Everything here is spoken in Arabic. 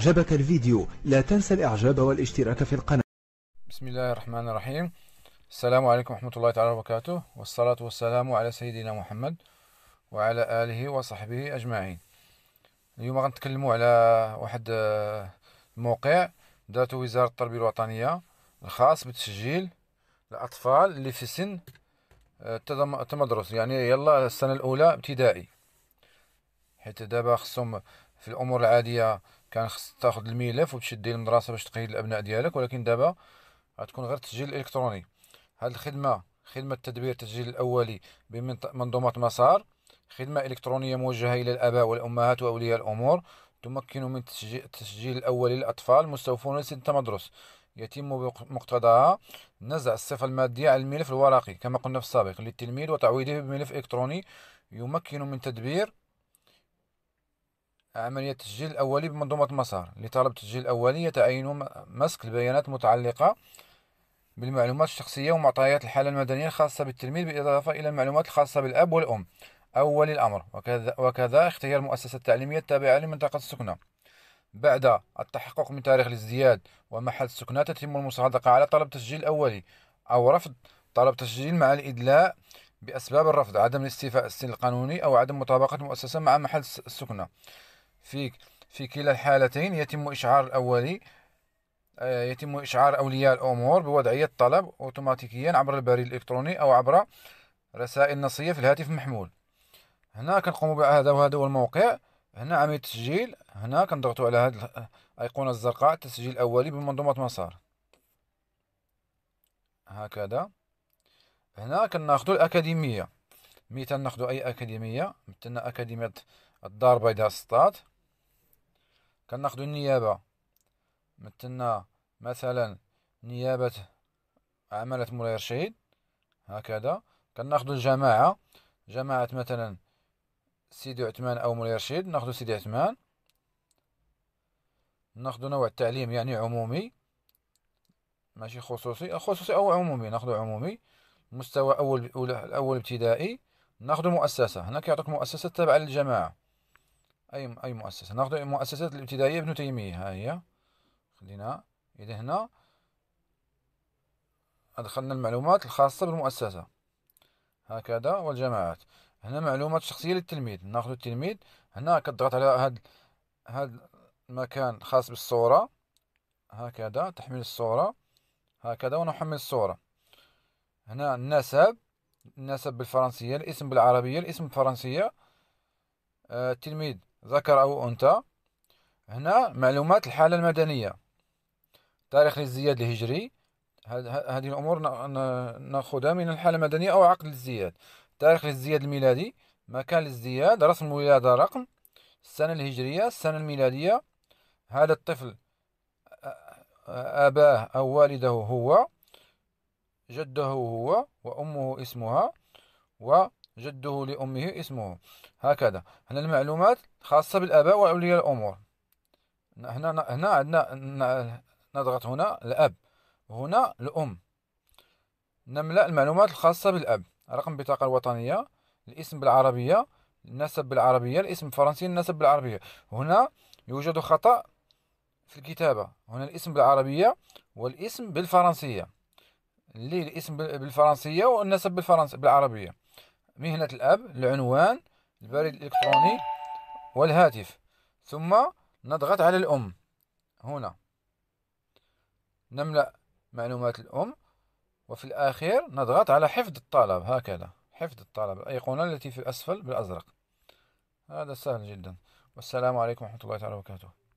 أعجبك الفيديو لا تنسى الإعجاب والاشتراك في القناة بسم الله الرحمن الرحيم السلام عليكم ورحمة الله تعالى وبركاته والصلاة والسلام على سيدنا محمد وعلى آله وصحبه أجمعين اليوم غنتكلموا على واحد آه، موقع ذات وزارة التربية الوطنية الخاص بتسجيل الأطفال اللي في سن آه، التمدرس يعني يلا السنة الأولى ابتدائي حيت دابا خصهم في الأمور العادية كان خص تاخذ الملف وتشد دير المدرسه باش تقيد الابناء ديالك ولكن دابا غتكون غير التسجيل الالكتروني هاد الخدمه خدمه تدبير التسجيل الاولي بمنظومه مسار خدمه الكترونيه موجهه الى الاباء والامهات واولياء الامور تمكن من التسجيل الاولي للاطفال مستوفون لسن تمدرس يتم بمقتضاها نزع الصفة المادية على الملف الورقي كما قلنا في السابق للتلميذ وتعويضه بملف إلكتروني يمكن من تدبير عملية التسجيل الأولي بمنظومة مسار لطلب التسجيل الأولي يتعين مسك البيانات المتعلقة بالمعلومات الشخصية ومعطيات الحالة المدنية الخاصة بالتلميذ بالإضافة إلى المعلومات الخاصة بالأب والأم أو ولي الأمر وكذا, وكذا اختيار المؤسسة التعليمية التابعة لمنطقة السكنة بعد التحقق من تاريخ الازدياد ومحل السكنة تتم المصادقة على طلب تسجيل أولي أو رفض طلب تسجيل مع الإدلاء بأسباب الرفض عدم الاستيفاء السن القانوني أو عدم مطابقة المؤسسة مع محل السكنة في في كلا الحالتين يتم إشعار الأولي آه، يتم إشعار أولياء الأمور بوضعية طلب أوتوماتيكيا عبر البريد الإلكتروني أو عبر رسائل نصية في الهاتف المحمول هنا كنقوم بهذا وهذا هو الموقع هنا عملية التسجيل هنا كنضغطوا على هذه الأيقونة الزرقاء تسجيل أولي بمنظومة مسار هكذا هنا كناخذوا الأكاديمية مثال ناخذوا أي أكاديمية مثلنا أكاديمية الدار البيضاء سطات كناخدو النيابة مثلنا مثلا نيابة عمله مولاي رشيد هكذا كناخدو الجماعة جماعة مثلا سيدي عثمان أو مولاي رشيد ناخدو سيدي عثمان ناخدو نوع التعليم يعني عمومي ماشي خصوصي خصوصي أو عمومي ناخدو عمومي مستوى أول أول ابتدائي ناخدو مؤسسة هنا كيعطيك مؤسسة تابعة للجماعة اي اي مؤسسه ناخذ المؤسسات الابتدائيه ابن تيميه ها هي خلينا اذا هنا ادخلنا المعلومات الخاصه بالمؤسسه هكذا والجماعات هنا معلومات شخصيه للتلميذ ناخذ التلميذ هنا كضغط على هاد هاد المكان خاص بالصوره هكذا تحميل الصوره هكذا ونحمل الصوره هنا النسب النسب بالفرنسيه الاسم بالعربيه الاسم بالفرنسيه آه، التلميذ ذكر أو أنثى هنا معلومات الحالة المدنية تاريخ الازدياد الهجري هذه الأمور نأخذها من الحالة المدنية أو عقد الازدياد تاريخ الازدياد الميلادي مكان الازدياد رسم الولادة رقم السنة الهجرية السنة الميلادية هذا الطفل أباه أو والده هو جده هو وأمه اسمها و جده لأمه اسمه هكذا هنا المعلومات خاصة بالآباء وأولياء الأمور هنا هنا عندنا نضغط هنا الأب هنا الأم نملأ المعلومات الخاصة بالأب رقم البطاقة الوطنية الاسم بالعربية النسب بالعربية الاسم الفرنسي النسب بالعربية هنا يوجد خطأ في الكتابة هنا الاسم بالعربية والاسم بالفرنسية اللي الاسم بالفرنسية والنسب بالفرنس بالعربية مهنة الأب العنوان البريد الإلكتروني والهاتف ثم نضغط على الأم هنا نملأ معلومات الأم وفي الأخير نضغط على حفظ الطلب هكذا حفظ الطلب الأيقونة التي في الأسفل بالأزرق هذا سهل جدا والسلام عليكم ورحمة الله تعالى وبركاته